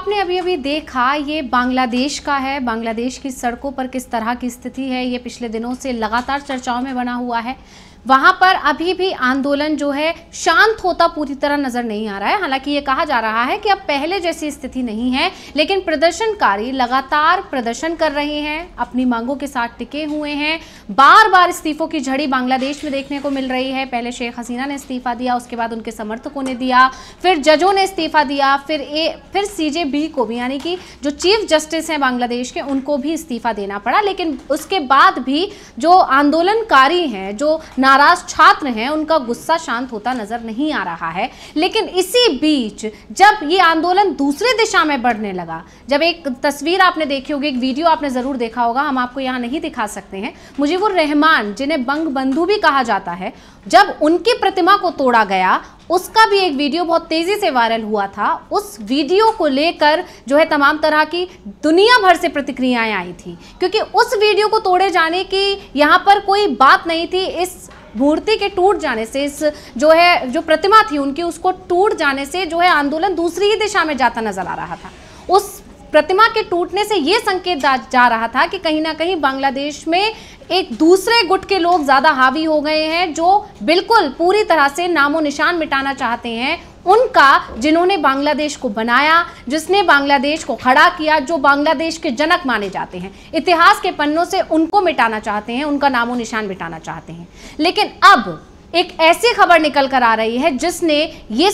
आपने अभी अभी देखा ये बांग्लादेश का है बांग्लादेश की सड़कों पर किस तरह की स्थिति है ये पिछले दिनों से लगातार चर्चाओं में बना हुआ है वहां पर अभी भी आंदोलन जो है शांत होता पूरी तरह नजर नहीं आ रहा है हालांकि ये कहा जा रहा है कि अब पहले जैसी स्थिति नहीं है लेकिन प्रदर्शनकारी लगातार प्रदर्शन कर रहे हैं अपनी मांगों के साथ टिके हुए हैं बार बार इस्तीफों की झड़ी बांग्लादेश में देखने को मिल रही है पहले शेख हसीना ने इस्तीफा दिया उसके बाद उनके समर्थकों ने दिया फिर जजों ने इस्तीफा दिया फिर ए फिर बी को भी यानी कि जो चीफ जस्टिस हैं बांग्लादेश के उनको भी इस्तीफा देना पड़ा लेकिन उसके बाद भी जो आंदोलनकारी हैं जो नाराज छात्र हैं उनका गुस्सा शांत होता नजर नहीं आ रहा है लेकिन इसी बीच जब ये आंदोलन दूसरे दिशा में बढ़ने लगा जब एक तस्वीर आपने देखी होगी एक वीडियो आपने ज़रूर देखा होगा हम आपको यहाँ नहीं दिखा सकते हैं मुजीबुर रहमान जिन्हें बंग बंधु भी कहा जाता है जब उनकी प्रतिमा को तोड़ा गया उसका भी एक वीडियो बहुत तेज़ी से वायरल हुआ था उस वीडियो को लेकर जो है तमाम तरह की दुनिया भर से प्रतिक्रियाएं आई थी क्योंकि उस वीडियो को तोड़े जाने की यहाँ पर कोई बात नहीं थी इस मूर्ति के टूट जाने से इस जो है जो प्रतिमा थी उनकी उसको टूट जाने से जो है आंदोलन दूसरी ही दिशा में जाता नजर आ रहा था उस प्रतिमा के टूटने से ये संकेत जा रहा था कि कहीं ना कहीं बांग्लादेश में एक दूसरे गुट के लोग ज़्यादा हावी हो गए हैं जो बिल्कुल पूरी तरह से नामो निशान मिटाना चाहते हैं उनका जिन्होंने बांग्लादेश को बनाया जिसने बांग्लादेश को खड़ा किया जो बांग्लादेश के जनक माने जाते हैं इतिहास के पन्नों से उनको मिटाना चाहते हैं उनका नामो निशान मिटाना चाहते हैं लेकिन अब एक ऐसी खबर निकल कर आ रही है जिसने ये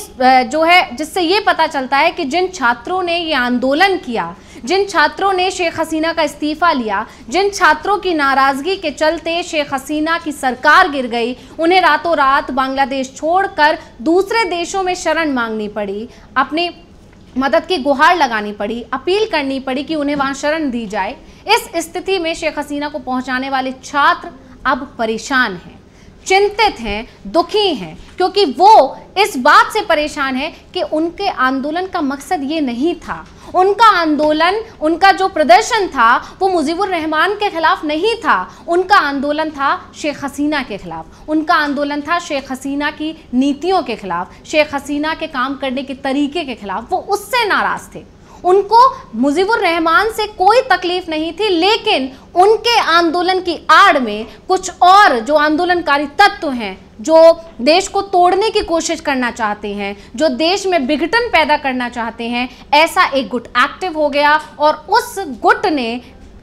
जो है जिससे ये पता चलता है कि जिन छात्रों ने ये आंदोलन किया जिन छात्रों ने शेख हसीना का इस्तीफ़ा लिया जिन छात्रों की नाराज़गी के चलते शेख हसीना की सरकार गिर गई उन्हें रातों रात बांग्लादेश छोड़कर दूसरे देशों में शरण मांगनी पड़ी अपने मदद की गुहार लगानी पड़ी अपील करनी पड़ी कि उन्हें वहाँ शरण दी जाए इस स्थिति में शेख हसीना को पहुँचाने वाले छात्र अब परेशान हैं चिंतित हैं दुखी हैं क्योंकि वो इस बात से परेशान हैं कि उनके आंदोलन का मकसद ये नहीं था उनका आंदोलन उनका जो प्रदर्शन था वो मुजीबुर रहमान के खिलाफ नहीं था उनका आंदोलन था शेख हसीना के खिलाफ उनका आंदोलन था शेख हसीना की नीतियों के खिलाफ शेख हसीना के काम करने के तरीके के खिलाफ वो उससे नाराज़ थे उनको मुजीबुर रहमान से कोई तकलीफ नहीं थी लेकिन उनके आंदोलन की आड़ में कुछ और जो आंदोलनकारी तत्व हैं जो देश को तोड़ने की कोशिश करना चाहते हैं जो देश में विघटन पैदा करना चाहते हैं ऐसा एक गुट एक्टिव हो गया और उस गुट ने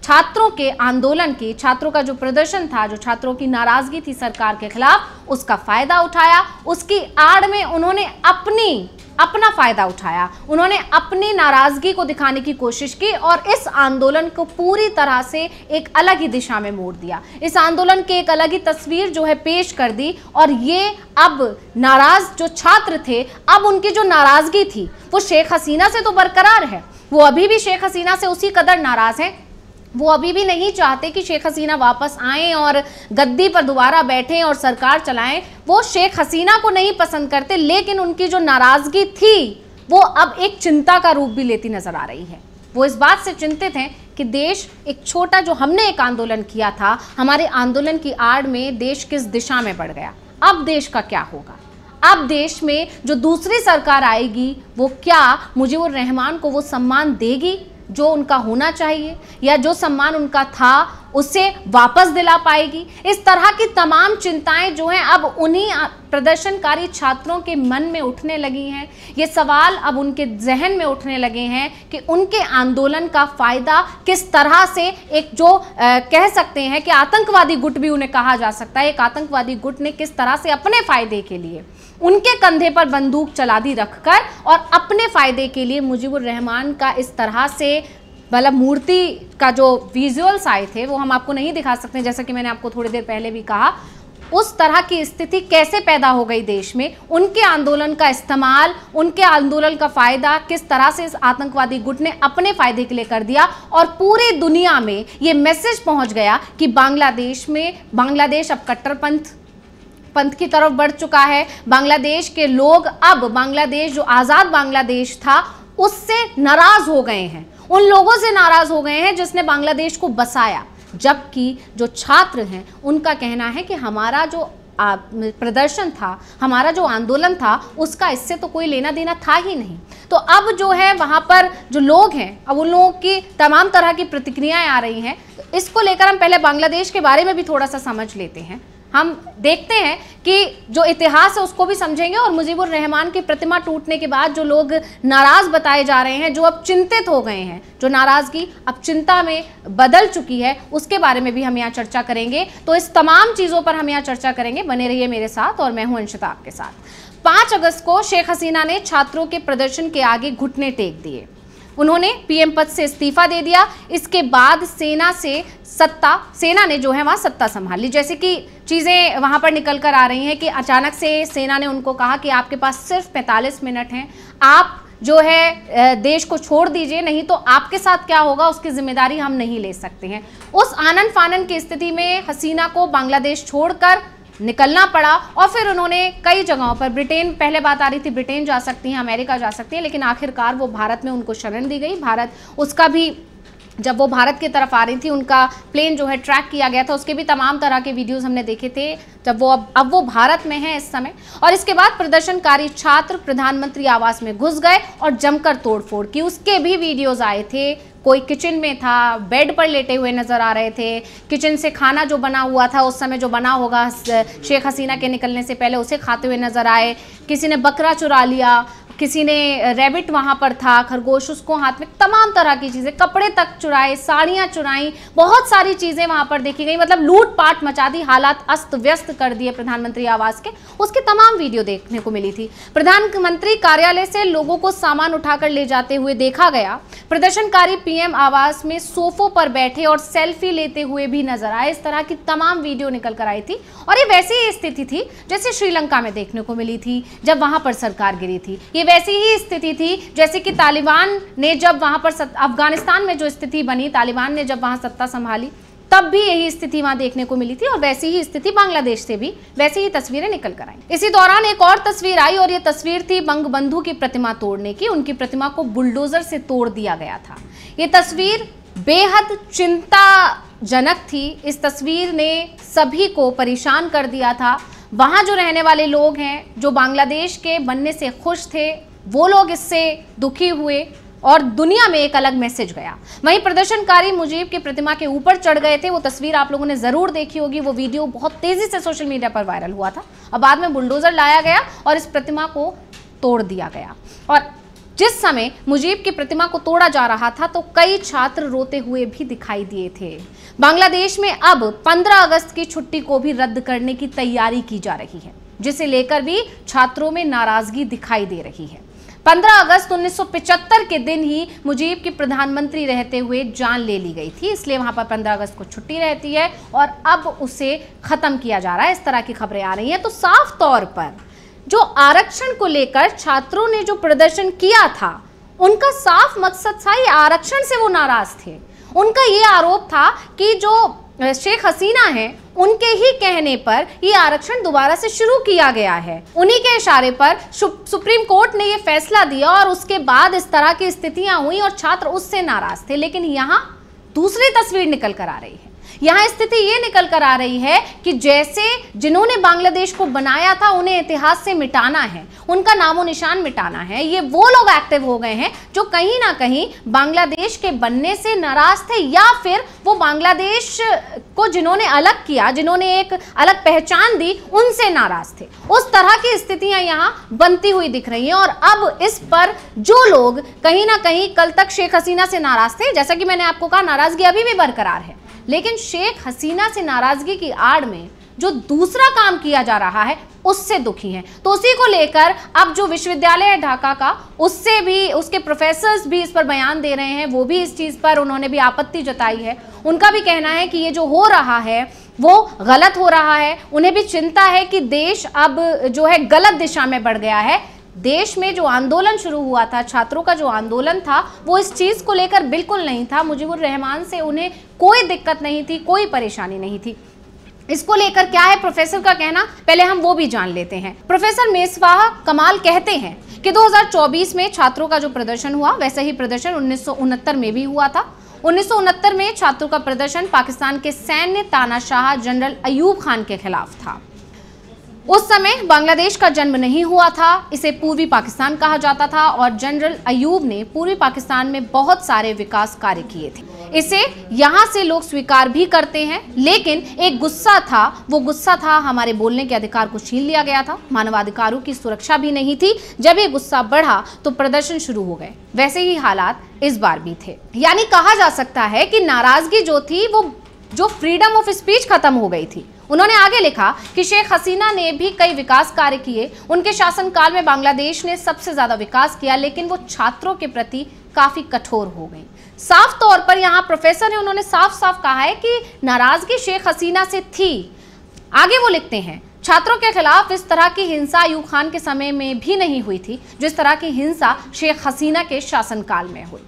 छात्रों के आंदोलन की छात्रों का जो प्रदर्शन था जो छात्रों की नाराजगी थी सरकार के खिलाफ उसका फायदा उठाया उसकी आड़ में उन्होंने अपनी अपना फायदा उठाया उन्होंने अपनी नाराजगी को दिखाने की कोशिश की और इस आंदोलन को पूरी तरह से एक अलग ही दिशा में मोड़ दिया इस आंदोलन की एक अलग ही तस्वीर जो है पेश कर दी और ये अब नाराज जो छात्र थे अब उनकी जो नाराजगी थी वो शेख हसीना से तो बरकरार है वो अभी भी शेख हसीना से उसी कदर नाराज हैं वो अभी भी नहीं चाहते कि शेख हसीना वापस आए और गद्दी पर दोबारा बैठें और सरकार चलाएं वो शेख हसीना को नहीं पसंद करते लेकिन उनकी जो नाराज़गी थी वो अब एक चिंता का रूप भी लेती नज़र आ रही है वो इस बात से चिंतित हैं कि देश एक छोटा जो हमने एक आंदोलन किया था हमारे आंदोलन की आड़ में देश किस दिशा में बढ़ गया अब देश का क्या होगा अब देश में जो दूसरी सरकार आएगी वो क्या मुझे वो रहमान को वो सम्मान देगी जो उनका होना चाहिए या जो सम्मान उनका था उसे वापस दिला पाएगी इस तरह की तमाम चिंताएं जो हैं अब उन्हीं प्रदर्शनकारी छात्रों के मन में उठने लगी हैं ये सवाल अब उनके जहन में उठने लगे हैं कि उनके आंदोलन का फ़ायदा किस तरह से एक जो आ, कह सकते हैं कि आतंकवादी गुट भी उन्हें कहा जा सकता है एक आतंकवादी गुट ने किस तरह से अपने फ़ायदे के लिए उनके कंधे पर बंदूक चला दी रखकर और अपने फ़ायदे के लिए मुजीबुर रहमान का इस तरह से मतलब मूर्ति का जो विजुअल्स आए थे वो हम आपको नहीं दिखा सकते जैसा कि मैंने आपको थोड़ी देर पहले भी कहा उस तरह की स्थिति कैसे पैदा हो गई देश में उनके आंदोलन का इस्तेमाल उनके आंदोलन का फ़ायदा किस तरह से इस आतंकवादी गुट ने अपने फ़ायदे के लिए कर दिया और पूरी दुनिया में ये मैसेज पहुंच गया कि बांग्लादेश में बांग्लादेश अब कट्टरपंथ पंथ की तरफ बढ़ चुका है बांग्लादेश के लोग अब बांग्लादेश जो आज़ाद बांग्लादेश था उससे नाराज़ हो गए हैं उन लोगों से नाराज़ हो गए हैं जिसने बांग्लादेश को बसाया जबकि जो छात्र हैं उनका कहना है कि हमारा जो प्रदर्शन था हमारा जो आंदोलन था उसका इससे तो कोई लेना देना था ही नहीं तो अब जो है वहां पर जो लोग हैं अब उन लोगों की तमाम तरह की प्रतिक्रियाएं आ रही हैं इसको लेकर हम पहले बांग्लादेश के बारे में भी थोड़ा सा समझ लेते हैं हम देखते हैं कि जो इतिहास है उसको भी समझेंगे और मुजीबुर रहमान की प्रतिमा टूटने के बाद जो लोग नाराज़ बताए जा रहे हैं जो अब चिंतित हो गए हैं जो नाराज़गी अब चिंता में बदल चुकी है उसके बारे में भी हम यहाँ चर्चा करेंगे तो इस तमाम चीज़ों पर हम यहाँ चर्चा करेंगे बने रहिए मेरे साथ और मैं हूँ अंशिता आपके साथ पाँच अगस्त को शेख हसीना ने छात्रों के प्रदर्शन के आगे घुटने टेक दिए उन्होंने पीएम पद से इस्तीफा दे दिया इसके बाद सेना से सत्ता सेना ने जो है वहाँ सत्ता संभाल ली जैसे कि चीज़ें वहाँ पर निकल कर आ रही हैं कि अचानक से सेना ने उनको कहा कि आपके पास सिर्फ पैंतालीस मिनट हैं आप जो है देश को छोड़ दीजिए नहीं तो आपके साथ क्या होगा उसकी जिम्मेदारी हम नहीं ले सकते हैं उस आनंद फानन की स्थिति में हसीना को बांग्लादेश छोड़कर निकलना पड़ा और फिर उन्होंने कई जगहों पर ब्रिटेन पहले बात आ रही थी ब्रिटेन जा सकती हैं अमेरिका जा सकती हैं लेकिन आखिरकार वो भारत में उनको शरण दी गई भारत उसका भी जब वो भारत की तरफ आ रही थी उनका प्लेन जो है ट्रैक किया गया था उसके भी तमाम तरह के वीडियोस हमने देखे थे जब वो अब अब वो भारत में है इस समय और इसके बाद प्रदर्शनकारी छात्र प्रधानमंत्री आवास में घुस गए और जमकर तोड़फोड़ की उसके भी वीडियोस आए थे कोई किचन में था बेड पर लेटे हुए नज़र आ रहे थे किचन से खाना जो बना हुआ था उस समय जो बना होगा शेख हसीना के निकलने से पहले उसे खाते हुए नज़र आए किसी ने बकरा चुरा लिया किसी ने रैबिट वहां पर था खरगोश उसको हाथ में तमाम तरह की चीज़ें कपड़े तक चुराए साड़ियां चुराई बहुत सारी चीज़ें वहां पर देखी गई मतलब लूटपाट मचा दी हालात अस्त व्यस्त कर दिए प्रधानमंत्री आवास के उसकी तमाम वीडियो देखने को मिली थी प्रधानमंत्री कार्यालय से लोगों को सामान उठाकर ले जाते हुए देखा गया प्रदर्शनकारी पीएम आवास में सोफों पर बैठे और सेल्फी लेते हुए भी नजर आए इस तरह की तमाम वीडियो निकल कर आई थी और ये वैसी ही स्थिति थी जैसे श्रीलंका में देखने को मिली थी जब वहां पर सरकार गिरी थी ये वैसी ही स्थिति थी जैसे कि तालिबान ने जब वहां पर अफगानिस्तान में जो स्थिति बनी तालिबान ने जब वहां सत्ता संभाली तब भी यही स्थिति वहां देखने को मिली थी और वैसी ही स्थिति बांग्लादेश से भी वैसी ही तस्वीरें निकल कर आई इसी दौरान एक और तस्वीर आई और ये तस्वीर थी बंग बंधु की प्रतिमा तोड़ने की उनकी प्रतिमा को बुलडोजर से तोड़ दिया गया था ये तस्वीर बेहद चिंताजनक थी इस तस्वीर ने सभी को परेशान कर दिया था वहाँ जो रहने वाले लोग हैं जो बांग्लादेश के बनने से खुश थे वो लोग इससे दुखी हुए और दुनिया में एक अलग मैसेज गया वहीं प्रदर्शनकारी मुजीब की प्रतिमा के ऊपर चढ़ गए थे वो तस्वीर आप लोगों ने जरूर देखी होगी वो वीडियो बहुत तेजी से सोशल मीडिया पर वायरल हुआ था और बाद में बुलडोजर लाया गया और इस प्रतिमा को तोड़ दिया गया और जिस समय मुजीब की प्रतिमा को तोड़ा जा रहा था तो कई छात्र रोते हुए भी दिखाई दिए थे बांग्लादेश में अब 15 अगस्त की छुट्टी को भी रद्द करने की तैयारी की जा रही है जिसे लेकर भी छात्रों में नाराजगी दिखाई दे रही है 15 अगस्त 1975 के दिन ही मुजीब की प्रधानमंत्री रहते हुए जान ले ली गई थी इसलिए वहां पर 15 अगस्त को छुट्टी रहती है और अब उसे खत्म किया जा रहा है इस तरह की खबरें आ रही हैं तो साफ तौर पर जो आरक्षण को लेकर छात्रों ने जो प्रदर्शन किया था उनका साफ मकसद था ये आरक्षण से वो नाराज थे उनका ये आरोप था कि जो शेख हसीना हैं उनके ही कहने पर ये आरक्षण दोबारा से शुरू किया गया है उन्हीं के इशारे पर सुप्रीम कोर्ट ने ये फैसला दिया और उसके बाद इस तरह की स्थितियां हुई और छात्र उससे नाराज थे लेकिन यहाँ दूसरी तस्वीर निकल कर आ रही है यहां स्थिति ये निकल कर आ रही है कि जैसे जिन्होंने बांग्लादेश को बनाया था उन्हें इतिहास से मिटाना है उनका नामो निशान मिटाना है ये वो लोग एक्टिव हो गए हैं जो कहीं ना कहीं बांग्लादेश के बनने से नाराज थे या फिर वो बांग्लादेश को जिन्होंने अलग किया जिन्होंने एक अलग पहचान दी उनसे नाराज थे उस तरह की स्थितियां यहां बनती हुई दिख रही हैं और अब इस पर जो लोग कहीं ना कहीं कल तक शेख हसीना से नाराज थे जैसा कि मैंने आपको कहा नाराजगी अभी भी बरकरार है लेकिन शेख हसीना से नाराजगी की आड़ में जो दूसरा काम किया जा रहा है उससे दुखी हैं तो उसी को लेकर अब जो विश्वविद्यालय है ढाका का उससे भी उसके प्रोफेसर्स भी इस पर बयान दे रहे हैं वो भी इस चीज़ पर उन्होंने भी आपत्ति जताई है उनका भी कहना है कि ये जो हो रहा है वो गलत हो रहा है उन्हें भी चिंता है कि देश अब जो है गलत दिशा में बढ़ गया है देश में जो आंदोलन शुरू हुआ था छात्रों का जो आंदोलन था वो इस चीज़ को लेकर बिल्कुल नहीं था मुजीबुर रहमान से उन्हें कोई दिक्कत नहीं थी कोई परेशानी नहीं थी इसको लेकर क्या है प्रोफेसर का कहना पहले हम वो भी जान लेते हैं प्रोफेसर मेसवाह कमाल कहते हैं कि 2024 में छात्रों का जो प्रदर्शन हुआ वैसे ही प्रदर्शन उन्नीस में भी हुआ था उन्नीस में छात्रों का प्रदर्शन पाकिस्तान के सैन्य तानाशाह जनरल अयूब खान के खिलाफ था उस समय बांग्लादेश का जन्म नहीं हुआ था इसे पूर्वी पाकिस्तान कहा जाता था और जनरल अयूब ने पूर्वी पाकिस्तान में बहुत सारे विकास कार्य किए थे इसे यहाँ से लोग स्वीकार भी करते हैं लेकिन एक गुस्सा था वो गुस्सा था हमारे बोलने के अधिकार को छीन लिया गया था मानवाधिकारों की सुरक्षा भी नहीं थी जब ये गुस्सा बढ़ा तो प्रदर्शन शुरू हो गए वैसे ही हालात इस बार भी थे यानी कहा जा सकता है कि नाराजगी जो थी वो जो फ्रीडम ऑफ स्पीच खत्म हो गई थी उन्होंने आगे लिखा कि शेख हसीना ने भी कई विकास कार्य किए उनके शासनकाल में बांग्लादेश ने सबसे ज्यादा विकास किया लेकिन वो छात्रों के प्रति काफी कठोर हो गई साफ तौर पर यहाँ प्रोफेसर ने उन्होंने साफ साफ कहा है कि नाराजगी शेख हसीना से थी आगे वो लिखते हैं छात्रों के खिलाफ इस तरह की हिंसा यू खान के समय में भी नहीं हुई थी जिस तरह की हिंसा शेख हसीना के शासनकाल में हुई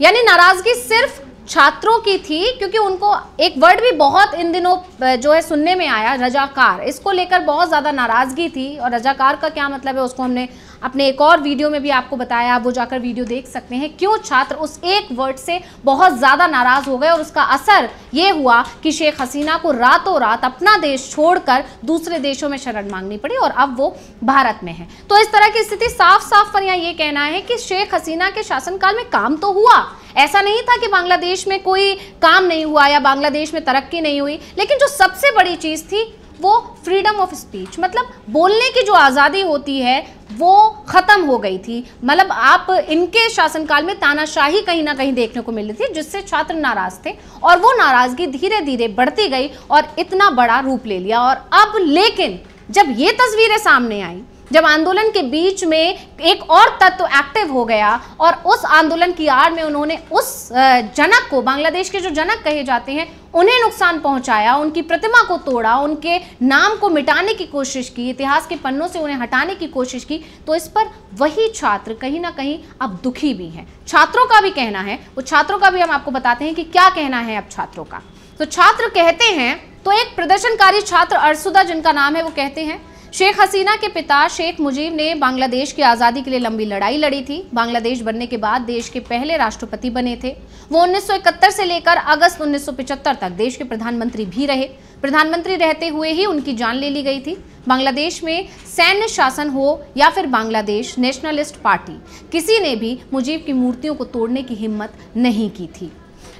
यानी नाराजगी सिर्फ छात्रों की थी क्योंकि उनको एक वर्ड भी बहुत इन दिनों जो है सुनने में आया रजाकार इसको लेकर बहुत ज़्यादा नाराज़गी थी और रजाकार का क्या मतलब है उसको हमने अपने एक और वीडियो में भी आपको बताया आप वो जाकर वीडियो देख सकते हैं क्यों छात्र उस एक वर्ड से बहुत ज़्यादा नाराज़ हो गए और उसका असर ये हुआ कि शेख हसीना को रातों रात अपना देश छोड़कर दूसरे देशों में शरण मांगनी पड़ी और अब वो भारत में है तो इस तरह की स्थिति साफ साफ पर यह ये कहना है कि शेख हसीना के शासनकाल में काम तो हुआ ऐसा नहीं था कि बांग्लादेश में कोई काम नहीं हुआ या बांग्लादेश में तरक्की नहीं हुई लेकिन जो सबसे बड़ी चीज़ थी वो फ्रीडम ऑफ स्पीच मतलब बोलने की जो आज़ादी होती है वो ख़त्म हो गई थी मतलब आप इनके शासनकाल में तानाशाही कहीं ना कहीं देखने को मिली थी जिससे छात्र नाराज़ थे और वो नाराज़गी धीरे धीरे बढ़ती गई और इतना बड़ा रूप ले लिया और अब लेकिन जब ये तस्वीरें सामने आई जब आंदोलन के बीच में एक और तत्व एक्टिव हो गया और उस आंदोलन की आड़ में उन्होंने उस जनक को बांग्लादेश के जो जनक कहे जाते हैं उन्हें नुकसान पहुंचाया उनकी प्रतिमा को तोड़ा उनके नाम को मिटाने की कोशिश की इतिहास के पन्नों से उन्हें हटाने की कोशिश की तो इस पर वही छात्र कहीं ना कहीं अब दुखी भी हैं छात्रों का भी कहना है वो छात्रों का भी हम आपको बताते हैं कि क्या कहना है अब छात्रों का तो छात्र कहते हैं तो एक प्रदर्शनकारी छात्र अरसुदा जिनका नाम है वो कहते हैं शेख हसीना के पिता शेख मुजीब ने बांग्लादेश की आज़ादी के लिए लंबी लड़ाई लड़ी थी बांग्लादेश बनने के बाद देश के पहले राष्ट्रपति बने थे वो 1971 से लेकर अगस्त 1975 तक देश के प्रधानमंत्री भी रहे प्रधानमंत्री रहते हुए ही उनकी जान ले ली गई थी बांग्लादेश में सैन्य शासन हो या फिर बांग्लादेश नेशनलिस्ट पार्टी किसी ने भी मुजीब की मूर्तियों को तोड़ने की हिम्मत नहीं की थी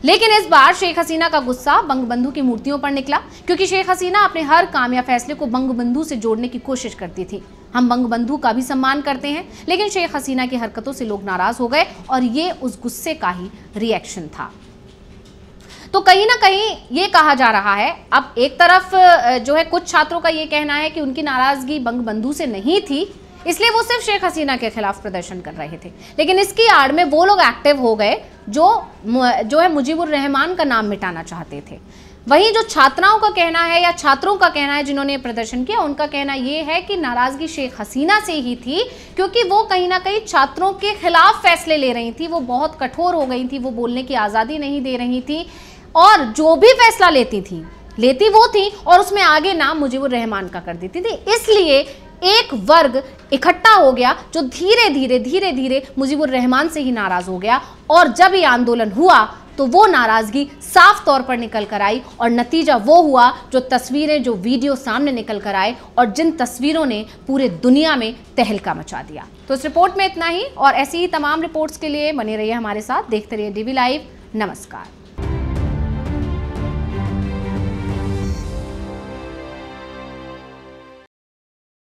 लेकिन इस बार शेख हसीना का गुस्सा बंगबंधु की मूर्तियों पर निकला क्योंकि शेख हसीना अपने हर काम या फैसले को बंगबंधु से जोड़ने की कोशिश करती थी हम बंगबंधु का भी सम्मान करते हैं लेकिन शेख हसीना की हरकतों से लोग नाराज हो गए और ये उस गुस्से का ही रिएक्शन था तो कहीं ना कहीं ये कहा जा रहा है अब एक तरफ जो है कुछ छात्रों का ये कहना है कि उनकी नाराजगी बंगबंधु से नहीं थी इसलिए वो सिर्फ शेख हसीना के खिलाफ प्रदर्शन कर रहे थे लेकिन इसकी आड़ में वो लोग एक्टिव हो गए जो जो है मुजीबुर रहमान का नाम मिटाना चाहते थे वहीं जो छात्राओं का कहना है या छात्रों का कहना है जिन्होंने प्रदर्शन किया उनका कहना यह है कि नाराजगी शेख हसीना से ही थी क्योंकि वो कहीं ना कहीं छात्रों के खिलाफ फैसले ले रही थी वो बहुत कठोर हो गई थी वो बोलने की आज़ादी नहीं दे रही थी और जो भी फैसला लेती थी लेती वो थी और उसमें आगे नाम मुजीबुर रहमान का कर देती थी इसलिए एक वर्ग इकट्ठा हो गया जो धीरे धीरे धीरे धीरे मुजीबुर रहमान से ही नाराज हो गया और जब ये आंदोलन हुआ तो वो नाराज़गी साफ तौर पर निकल कर आई और नतीजा वो हुआ जो तस्वीरें जो वीडियो सामने निकल कर आए और जिन तस्वीरों ने पूरे दुनिया में तहलका मचा दिया तो इस रिपोर्ट में इतना ही और ऐसी ही तमाम रिपोर्ट्स के लिए बने रहिए हमारे साथ देखते रहिए डीवी लाइव नमस्कार